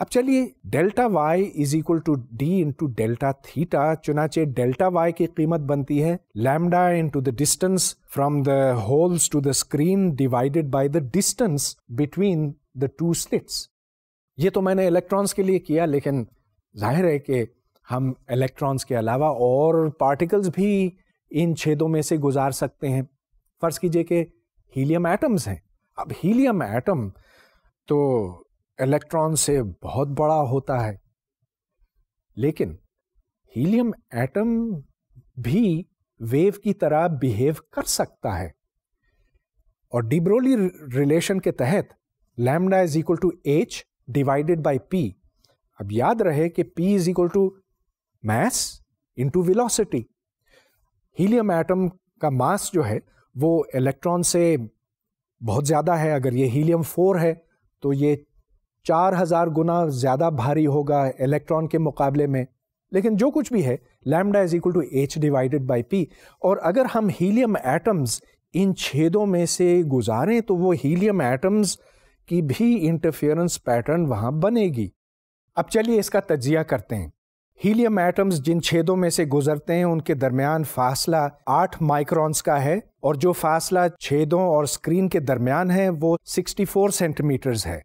अब चलिए delta Y is equal to D into delta theta चुनाचे डेल्टा वाई की कीमत बनती है lambda into the distance from the holes to the screen divided by the distance between the two slits ये तो मैंने इलेक्ट्रॉन्स के लिए किया लेकिन जाहिर है कि हम इलेक्ट्रॉन्स के अलावा और पार्टिकल्स भी इन छेदों में से गुजार सकते हैं फर्ज कीजिए कि हीलियम एटम्स हैं अब हीलियम एटम तो इलेक्ट्रॉन से बहुत बड़ा होता है लेकिन हीलियम एटम भी वेव की तरह बिहेव कर सकता है और डिब्रोली रिलेशन के तहत lambda is equal to H divided by P अब याद रहे कि P is equal to mass into velocity helium atom का मास जो है वो इलेक्ट्रॉन से बहुत ज़्यादा है अगर ये हीलियम फोर है तो ये चार हज़ार गुना ज़्यादा भारी होगा इलेक्ट्रॉन के मुकाबले में लेकिन जो कुछ भी है lambda is equal to H divided by P और अगर हम हीलियम एटम्स इन छेदों में से गुजारें तो वो हीलियम एटम्स की भी इंटरफेरेंस पैटर्न वहाँ बनेगी अब चलिए इसका तजिया करते हैं हीलियम एटम्स जिन छेदों में से गुजरते हैं उनके दरमियान फासला आठ माइक्रॉन्स का है और जो फासला छेदों और स्क्रीन के दरमियान है वो 64 सेंटीमीटर्स है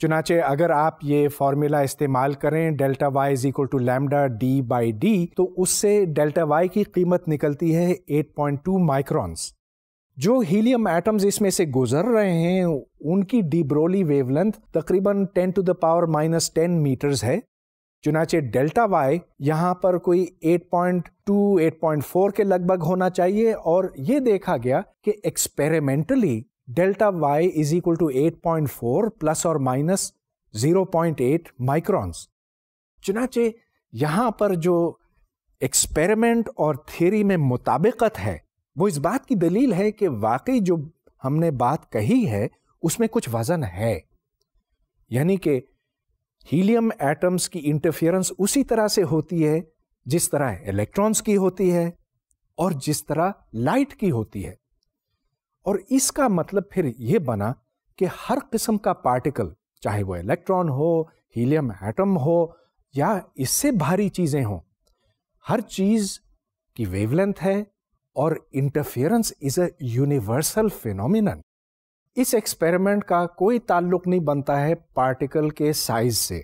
चुनाचे अगर आप ये फार्मूला इस्तेमाल करें delta Y is equal to lambda D by D तो उससे डेल्टा वाई की कीमत निकलती है 8.2 माइक्रॉन्स जो हीलियम एटम्स इसमें से गुजर रहे हैं उनकी डिब्रोली वेवलेंथ तकरीबन 10 to the power minus ten metres है चुनाचे डेल्टा वाई यहाँ पर कोई 8.2 8.4 के लगभग होना चाहिए और ये देखा गया कि experimentally delta Y is equal to 8.4 plus और माइनस 0.8 माइक्रॉन्स चुनाचे यहाँ पर जो एक्सपेरिमेंट और थ्योरी में मुताबिकत है वो इस बात की दलील है कि वाकई जो हमने बात कही है उसमें कुछ वजन है यानी कि हीलियम एटम्स की इंटरफेरेंस उसी तरह से होती है जिस तरह इलेक्ट्रॉन्स की होती है और जिस तरह लाइट की होती है और इसका मतलब फिर यह बना कि हर किस्म का पार्टिकल चाहे वो इलेक्ट्रॉन हो हीलियम एटम हो या इससे भारी चीज़ें हों हर चीज़ की वेवलेंथ है और interference is a universal phenomenon इस एक्सपेरिमेंट का कोई ताल्लुक नहीं बनता है पार्टिकल के साइज से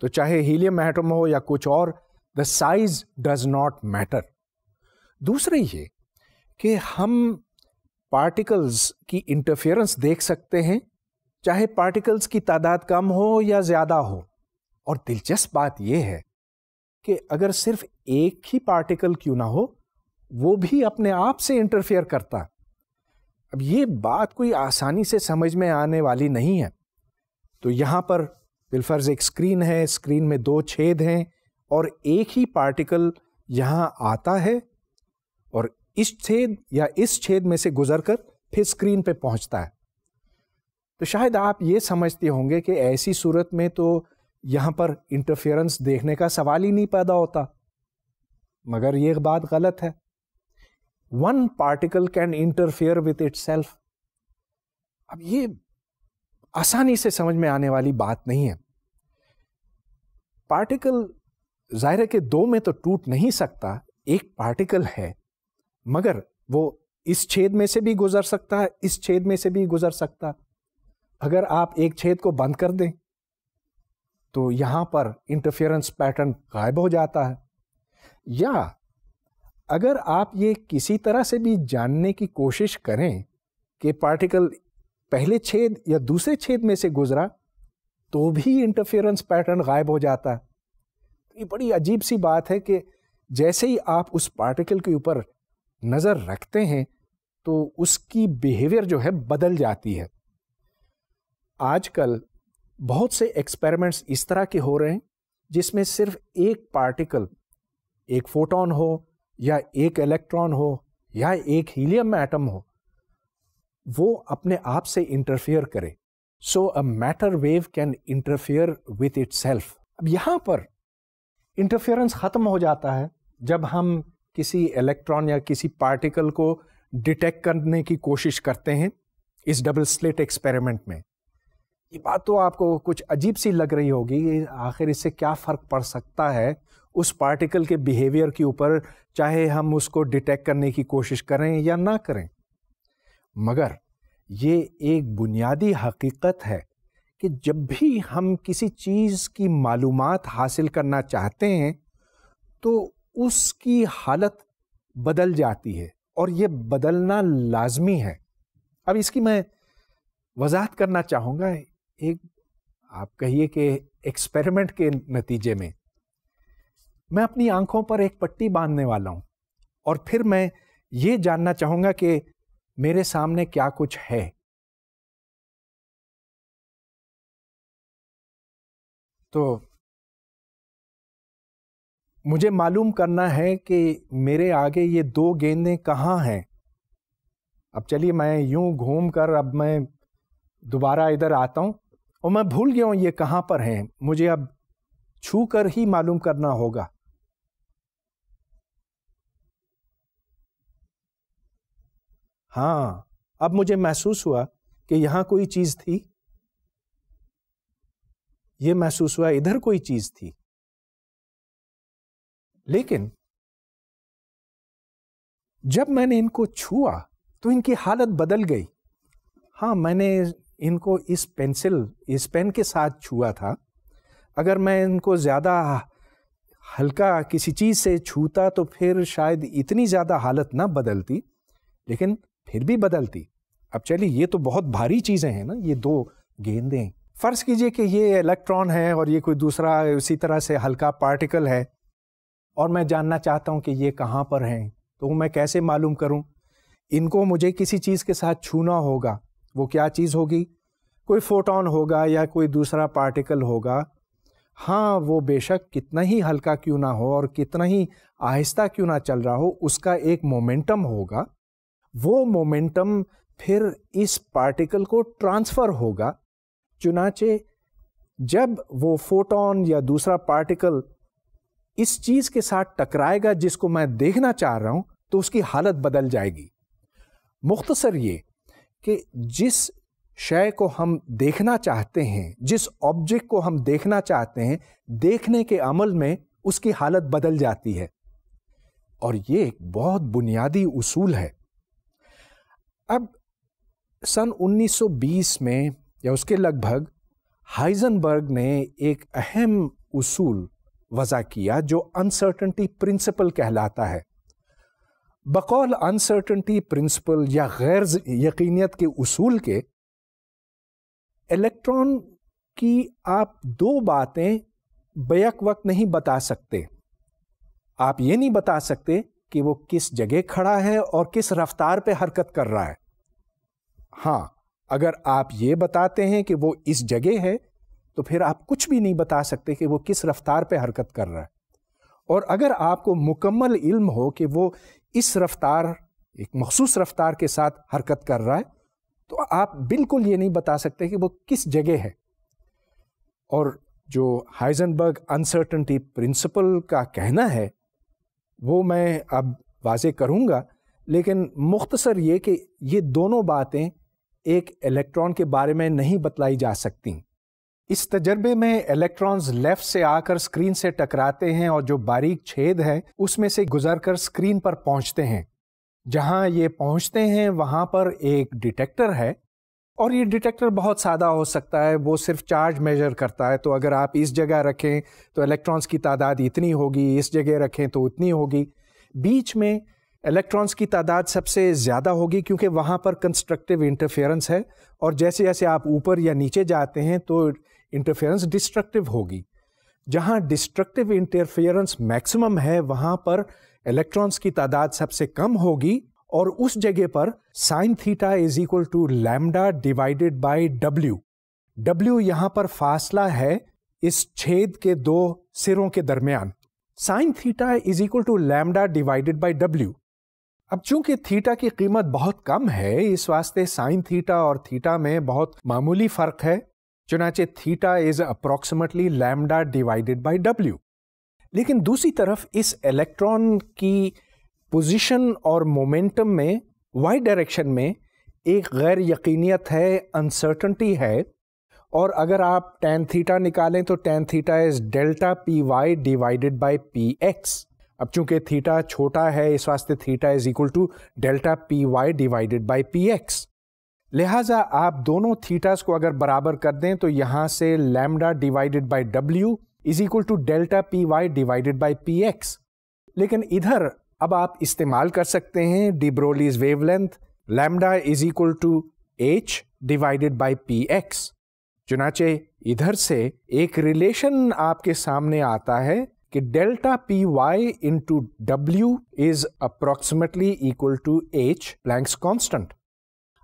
तो चाहे हीलियम एटम हो या कुछ और the size does not matter दूसरा ये कि हम पार्टिकल्स की इंटरफेरेंस देख सकते हैं चाहे पार्टिकल्स की तादाद कम हो या ज़्यादा हो और दिलचस्प बात यह है कि अगर सिर्फ एक ही पार्टिकल क्यों ना हो वो भी अपने आप से इंटरफेयर करता अब ये बात कोई आसानी से समझ में आने वाली नहीं है तो यहाँ पर बिलफर्ज एक स्क्रीन है स्क्रीन में दो छेद हैं और एक ही पार्टिकल यहाँ आता है और इस छेद या इस छेद में से गुजर कर फिर स्क्रीन पे पहुँचता है तो शायद आप ये समझते होंगे कि ऐसी सूरत में तो यहाँ पर इंटरफेरेंस देखने का सवाल ही नहीं पैदा होता मगर ये बात गलत है one particle can interfere with itself अब ये आसानी से समझ में आने वाली बात नहीं है पार्टिकल ज़ाहिर के दो में तो टूट नहीं सकता एक पार्टिकल है मगर वो इस छेद में से भी गुजर सकता है इस छेद में से भी गुजर सकता अगर आप एक छेद को बंद कर दें तो यहाँ पर इंटरफेरेंस पैटर्न गायब हो जाता है या अगर आप ये किसी तरह से भी जानने की कोशिश करें कि पार्टिकल पहले छेद या दूसरे छेद में से गुजरा तो भी इंटरफेरेंस पैटर्न गायब हो जाता ये बड़ी अजीब सी बात है कि जैसे ही आप उस पार्टिकल के ऊपर नज़र रखते हैं तो उसकी बिहेवियर जो है बदल जाती है आजकल बहुत से एक्सपेरिमेंट्स इस तरह के हो रहे हैं जिसमें सिर्फ एक पार्टिकल एक फोटोन हो या एक इलेक्ट्रॉन हो या एक हीलियम एटम हो वो अपने आप से इंटरफेयर करे so a matter wave can interfere with itself अब यहां पर इंटरफेरेंस ख़त्म हो जाता है जब हम किसी इलेक्ट्रॉन या किसी पार्टिकल को डिटेक्ट करने की कोशिश करते हैं इस डबल स्लिट एक्सपेरिमेंट में ये बात तो आपको कुछ अजीब सी लग रही होगी आखिर इससे क्या फ़र्क पड़ सकता है उस पार्टिकल के बिहेवियर के ऊपर चाहे हम उसको डिटेक्ट करने की कोशिश करें या ना करें मगर ये एक बुनियादी हकीकत है कि जब भी हम किसी चीज़ की मालूम हासिल करना चाहते हैं तो उसकी हालत बदल जाती है और ये बदलना लाजमी है अब इसकी मैं वजाहत करना चाहूँगा एक आप कहिए कि एक्सपेरिमेंट के नतीजे में मैं अपनी आंखों पर एक पट्टी बांधने वाला हूं और फिर मैं ये जानना चाहूंगा कि मेरे सामने क्या कुछ है तो मुझे मालूम करना है कि मेरे आगे ये दो गेंदें कहाँ हैं अब चलिए मैं यूं घूम कर अब मैं दोबारा इधर आता हूँ और मैं भूल गया हूँ ये कहाँ पर हैं मुझे अब छू कर ही मालूम करना होगा हाँ अब मुझे महसूस हुआ कि यहां कोई चीज़ थी ये महसूस हुआ इधर कोई चीज़ थी लेकिन जब मैंने इनको छुआ तो इनकी हालत बदल गई हाँ मैंने इनको इस पेंसिल इस पेन के साथ छुआ था अगर मैं इनको ज़्यादा हल्का किसी चीज़ से छूता तो फिर शायद इतनी ज़्यादा हालत ना बदलती लेकिन फिर भी बदलती अब चलिए ये तो बहुत भारी चीज़ें हैं ना ये दो गेंदें फ़र्ज़ कीजिए कि ये इलेक्ट्रॉन है और ये कोई दूसरा उसी तरह से हल्का पार्टिकल है और मैं जानना चाहता हूँ कि ये कहाँ पर हैं तो मैं कैसे मालूम करूँ इनको मुझे किसी चीज़ के साथ छूना होगा वो क्या चीज़ होगी कोई फोटोन होगा या कोई दूसरा पार्टिकल होगा हाँ वो बेशक कितना ही हल्का क्यों ना हो और कितना ही आहिस्ता क्यों ना चल रहा हो उसका एक मोमेंटम होगा वो मोमेंटम फिर इस पार्टिकल को ट्रांसफ़र होगा चुनाचे जब वो फोटोन या दूसरा पार्टिकल इस चीज़ के साथ टकराएगा जिसको मैं देखना चाह रहा हूँ तो उसकी हालत बदल जाएगी मुख्तसर ये कि जिस शय को हम देखना चाहते हैं जिस ऑब्जेक्ट को हम देखना चाहते हैं देखने के अमल में उसकी हालत बदल जाती है और ये एक बहुत बुनियादी उसूल है अब सन 1920 में या उसके लगभग हाइजनबर्ग ने एक अहम उसूल वज़ा किया जो अनसर्टनटी प्रिंसिपल कहलाता है बकौल अनसर्टनटी प्रिंसिपल या गैर यकीनियत के उसूल के इलेक्ट्रॉन की आप दो बातें बैक वक्त नहीं बता सकते आप ये नहीं बता सकते कि वो किस जगह खड़ा है और किस रफ्तार पे हरकत कर रहा है हाँ अगर आप ये बताते हैं कि वो इस जगह है तो फिर आप कुछ भी नहीं बता सकते कि वो किस रफ्तार पे हरकत कर रहा है और अगर आपको मुकम्मल इल्म हो कि वो इस रफ्तार एक मखसूस रफ्तार के साथ हरकत कर रहा है तो आप बिल्कुल ये नहीं बता सकते कि वो किस जगह है और जो हाइजनबर्ग अनसर्टनटी प्रिंसिपल का कहना है वो मैं अब वाजे करूँगा लेकिन मुख्तसर ये कि ये दोनों बातें एक इलेक्ट्रॉन के बारे में नहीं बतलाई जा सकती इस तजर्बे में इलेक्ट्रॉन्स लेफ़्ट से आकर स्क्रीन से टकराते हैं और जो बारीक छेद है उसमें से गुजरकर स्क्रीन पर पहुंचते हैं जहां ये पहुंचते हैं वहां पर एक डिटेक्टर है और ये डिटेक्टर बहुत सादा हो सकता है वो सिर्फ चार्ज मेजर करता है तो अगर आप इस जगह रखें तो इलेक्ट्रॉन्स की तादाद इतनी होगी इस जगह रखें तो उतनी होगी बीच में इलेक्ट्रॉन्स की तादाद सबसे ज़्यादा होगी क्योंकि वहाँ पर कंस्ट्रक्टिव इंटरफेरेंस है और जैसे जैसे आप ऊपर या नीचे जाते हैं तो इंटरफेरेंस डिस्ट्रक्टिव होगी जहाँ डिस्ट्रक्टिव इंटरफेरेंस मैक्सिमम है वहाँ पर इलेक्ट्रॉन्स की तादाद सबसे कम होगी और उस जगह पर sine theta is equal to lambda divided by W W यहां पर फासला है इस छेद के दो सिरों के दरमियान sine theta is equal to lambda divided by W अब चूंकि थीटा की कीमत बहुत कम है इस वास्ते साइन थीटा और थीटा में बहुत मामूली फर्क है चुनाचे theta is approximately lambda divided by W लेकिन दूसरी तरफ इस इलेक्ट्रॉन की पोजीशन और मोमेंटम में वाई डायरेक्शन में एक गैर यकीनियत है अनसर्टनटी है और अगर आप टेन थीटा निकालें तो tan theta is delta P Y divided by P X अब चूंकि थीटा छोटा है इस वास्ते theta is equal to delta P Y divided by P X लिहाजा आप दोनों थीटास को अगर बराबर कर दें तो यहां से lambda divided by W is equal to delta P Y divided by P X लेकिन इधर अब आप इस्तेमाल कर सकते हैं de Broglie's wavelength lambda is equal to H divided by P X चुनाचे इधर से एक रिलेशन आपके सामने आता है कि delta P Y into W is approximately equal to H Planck's constant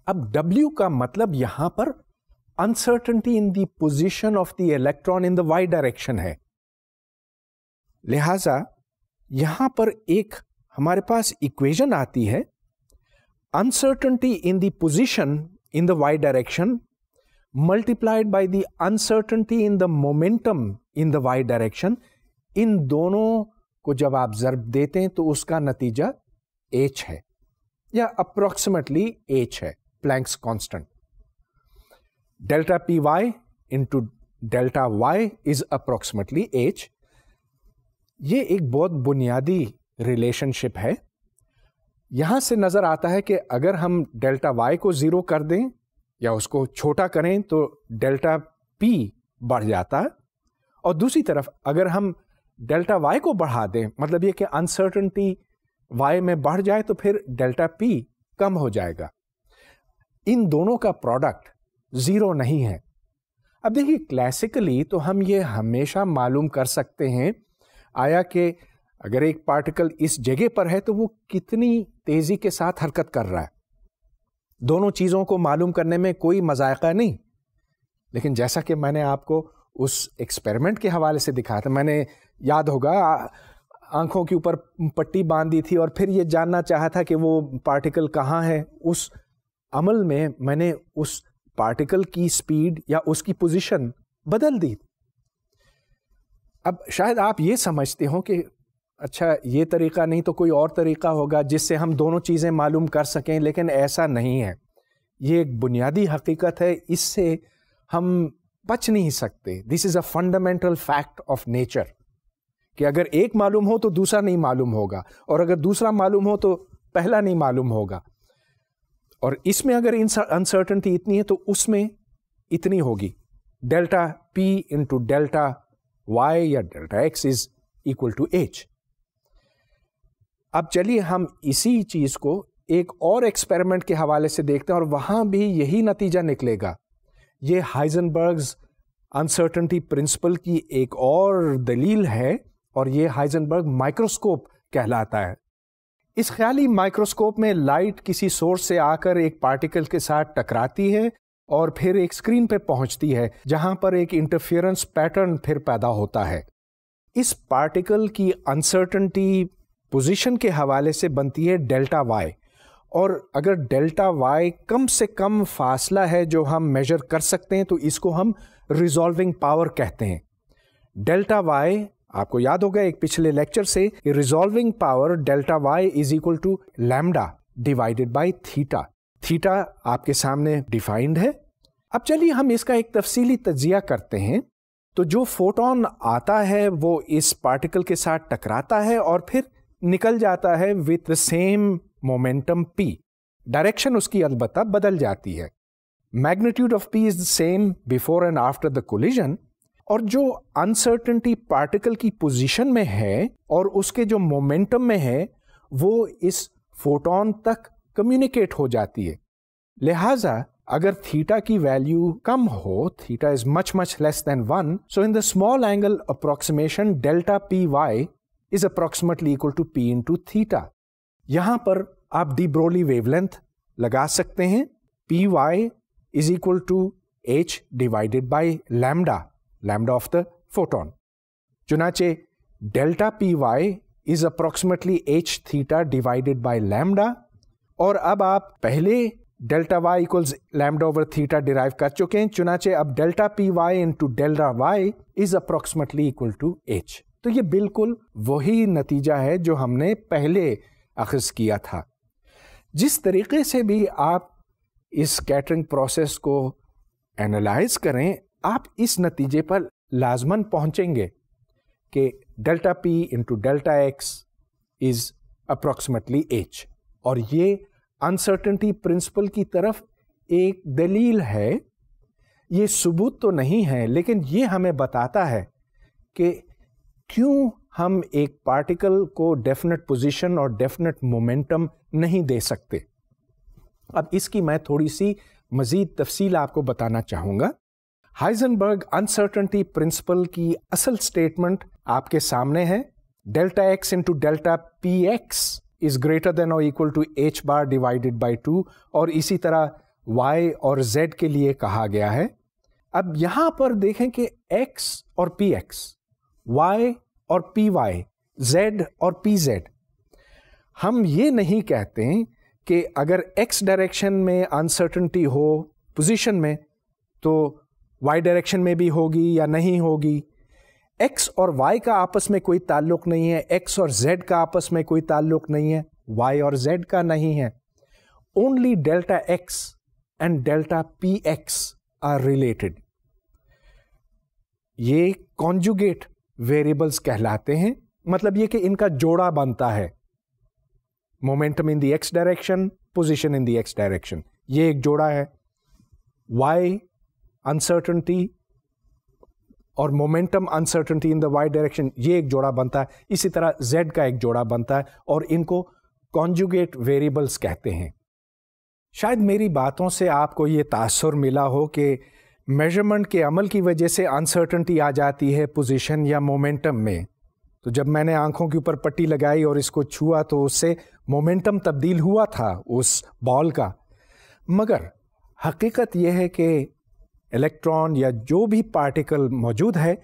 अब डब्ल्यू का मतलब यहां पर uncertainty in the position of the electron in the Y direction है लिहाजा यहां पर एक हमारे पास इक्वेशन आती है uncertainty in the position in the Y direction multiplied by the uncertainty in the momentum in the Y direction इन दोनों को जब आप जर्ब देते हैं तो उसका नतीजा एच है या अप्रोक्सीमेटली एच है Planck's constant delta P Y into delta Y is approximately H ये एक बहुत बुनियादी रिलेशनशिप है यहाँ से नज़र आता है कि अगर हम डेल्टा वाई को ज़ीरो कर दें या उसको छोटा करें तो डेल्टा पी बढ़ जाता है और दूसरी तरफ अगर हम डेल्टा वाई को बढ़ा दें मतलब ये कि अनसर्टनटी वाई में बढ़ जाए तो फिर डेल्टा पी कम हो जाएगा इन दोनों का प्रोडक्ट ज़ीरो नहीं है अब देखिए क्लासिकली तो हम ये हमेशा मालूम कर सकते हैं आया कि अगर एक पार्टिकल इस जगह पर है तो वो कितनी तेजी के साथ हरकत कर रहा है दोनों चीज़ों को मालूम करने में कोई मजायका नहीं लेकिन जैसा कि मैंने आपको उस एक्सपेरिमेंट के हवाले से दिखाया था मैंने याद होगा आंखों के ऊपर पट्टी बांध दी थी और फिर ये जानना चाहा था कि वो पार्टिकल कहाँ है उस अमल में मैंने उस पार्टिकल की स्पीड या उसकी पोजीशन बदल दी अब शायद आप ये समझते हो कि अच्छा ये तरीका नहीं तो कोई और तरीका होगा जिससे हम दोनों चीज़ें मालूम कर सकें लेकिन ऐसा नहीं है ये एक बुनियादी हकीकत है इससे हम बच नहीं सकते this is a fundamental fact of nature कि अगर एक मालूम हो तो दूसरा नहीं मालूम होगा और अगर दूसरा मालूम हो तो पहला नहीं मालूम होगा और इसमें अगर अनसर्टनटी इतनी है तो उसमें इतनी होगी delta P into delta Y या delta X is equal to H अब चलिए हम इसी चीज़ को एक और एक्सपेरिमेंट के हवाले से देखते हैं और वहां भी यही नतीजा निकलेगा ये हाइजनबर्ग अनसर्टनटी प्रिंसिपल की एक और दलील है और ये हाइजनबर्ग माइक्रोस्कोप कहलाता है इस ख्याली माइक्रोस्कोप में लाइट किसी सोर्स से आकर एक पार्टिकल के साथ टकराती है और फिर एक स्क्रीन पर पहुंचती है जहां पर एक इंटरफेरेंस पैटर्न फिर पैदा होता है इस पार्टिकल की अनसर्टनटी पोजीशन के हवाले से बनती है डेल्टा वाई और अगर डेल्टा वाई कम से कम फासला है जो हम मेजर कर सकते हैं तो इसको हम रिजॉल्विंग पावर कहते हैं डेल्टा वाई आपको याद होगा एक पिछले लेक्चर से resolving power delta Y is equal to lambda divided by theta theta आपके सामने डिफाइंड है अब चलिए हम इसका एक तफसीली तजिया करते हैं तो जो फोटोन आता है वो इस पार्टिकल के साथ टकराता है और फिर निकल जाता है with the same momentum P direction उसकी अलबत्ता बदल जाती है magnitude of P is the same before and after the collision और जो अनसर्टनटी पार्टिकल की पोजीशन में है और उसके जो मोमेंटम में है वो इस फोटोन तक कम्युनिकेट हो जाती है लिहाजा अगर थीटा की वैल्यू कम हो theta is much much less than one so in the small angle approximation delta P Y is approximately equal to P into theta यहां पर आप डी ब्रोली वेवलेंथ लगा सकते हैं P Y is equal to H divided by lambda lambda of the photon चुनाचे delta P Y is approximately H theta divided by lambda और अब आप पहले delta Y equals lambda over theta derive कर चुके हैं चुनाचे अब delta P Y into delta Y is approximately equal to H तो ये बिल्कुल वही नतीजा है जो हमने पहले अखज़ किया था जिस तरीके से भी आप इस कैटरिंग प्रोसेस को एनालाइज करें आप इस नतीजे पर लाजमन पहुंचेंगे कि delta P into delta X is approximately H और ये अनसर्टनटी प्रिंसिपल की तरफ एक दलील है ये सबूत तो नहीं है लेकिन ये हमें बताता है कि क्यों हम एक पार्टिकल को डेफिनेट पोजीशन और डेफिनेट मोमेंटम नहीं दे सकते अब इसकी मैं थोड़ी सी मज़ीद तफसील आपको बताना चाहूँगा हाइजनबर्ग अनसर्टनटी प्रिंसिपल की असल स्टेटमेंट आपके सामने है delta X into delta P X is greater than और equal to H bar divided by two और इसी तरह वाई और जेड के लिए कहा गया है अब यहाँ पर देखें कि एक्स और पी एक्स y और पी वाई जेड और पी जेड हम ये नहीं कहते कि अगर x डायरेक्शन में अनसर्टनटी हो पोजीशन में तो y डायरेक्शन में भी होगी या नहीं होगी x और y का आपस में कोई ताल्लुक नहीं है x और z का आपस में कोई ताल्लुक नहीं है y और z का नहीं है only delta x and delta P X are related ये कॉन्जुगेट वेरिएबल्स कहलाते हैं मतलब ये कि इनका जोड़ा बनता है momentum in the X direction position in the X direction ये एक जोड़ा है वाई अनसर्टनटी और momentum uncertainty in the Y direction ये एक जोड़ा बनता है इसी तरह जेड का एक जोड़ा बनता है और इनको कॉन्जुगेट वेरिएबल्स कहते हैं शायद मेरी बातों से आपको ये तासर मिला हो कि मेजरमेंट के अमल की वजह से अनसर्टनटी आ जाती है पोजीशन या मोमेंटम में तो जब मैंने आंखों के ऊपर पट्टी लगाई और इसको छुआ तो उससे मोमेंटम तब्दील हुआ था उस बॉल का मगर हकीकत यह है कि इलेक्ट्रॉन या जो भी पार्टिकल मौजूद है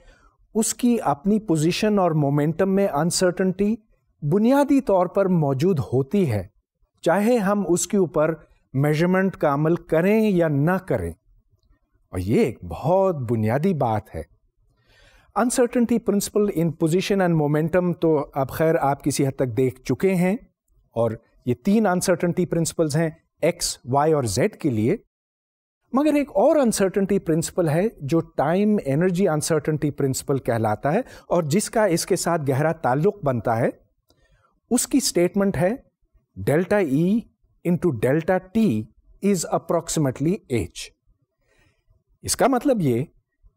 उसकी अपनी पोजीशन और मोमेंटम में अनसर्टनटी बुनियादी तौर पर मौजूद होती है चाहे हम उसके ऊपर मेजरमेंट का अमल करें या ना करें और ये एक बहुत बुनियादी बात है uncertainty principle in position and momentum तो अब खैर आप किसी हद तक देख चुके हैं और ये तीन अनसर्टनटी प्रिंसिपल्स हैं एक्स वाई और जेड के लिए मगर एक और अनसर्टनटी प्रिंसिपल है जो टाइम एनर्जी अनसर्टनटी प्रिंसिपल कहलाता है और जिसका इसके साथ गहरा ताल्लुक बनता है उसकी स्टेटमेंट है delta E e into delta T is approximately H इसका मतलब ये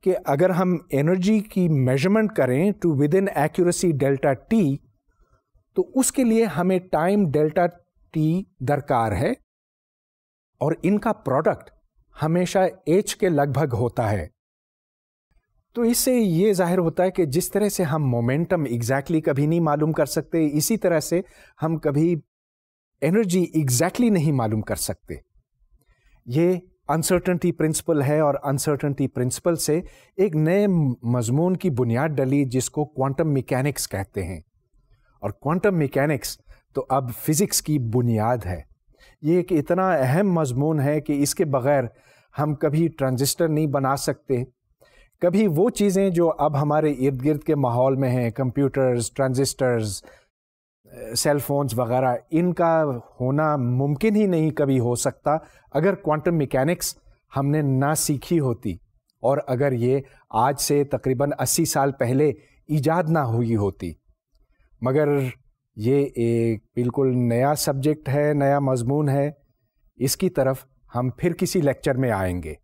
कि अगर हम एनर्जी की मेजरमेंट करें to within accuracy delta T तो उसके लिए हमें टाइम डेल्टा टी दरकार है और इनका प्रोडक्ट हमेशा एच के लगभग होता है तो इससे ये जाहिर होता है कि जिस तरह से हम मोमेंटम एग्जैक्टली exactly कभी नहीं मालूम कर सकते इसी तरह से हम कभी एनर्जी एग्जैक्टली exactly नहीं मालूम कर सकते ये अनसर्टनटी प्रिंसिपल है और अनसर्टनटी प्रिंसिपल से एक नए मजमून की बुनियाद डली जिसको क्वांटम मैकेनिक्स कहते हैं और क्वांटम मैकेनिक्स तो अब फिज़िक्स की बुनियाद है ये एक इतना अहम मजमून है कि इसके बगैर हम कभी ट्रांजिस्टर नहीं बना सकते कभी वो चीज़ें जो अब हमारे इर्द गिर्द के माहौल में हैं कंप्यूटर्स ट्रांजिस्टर्स सेल फोन्स वगैरह इनका होना मुमकिन ही नहीं कभी हो सकता अगर क्वांटम मैकेनिक्स हमने ना सीखी होती और अगर ये आज से तकरीबन 80 साल पहले ईजाद ना हुई होती मगर ये एक बिल्कुल नया सब्जेक्ट है नया मजमून है इसकी तरफ हम फिर किसी लेक्चर में आएंगे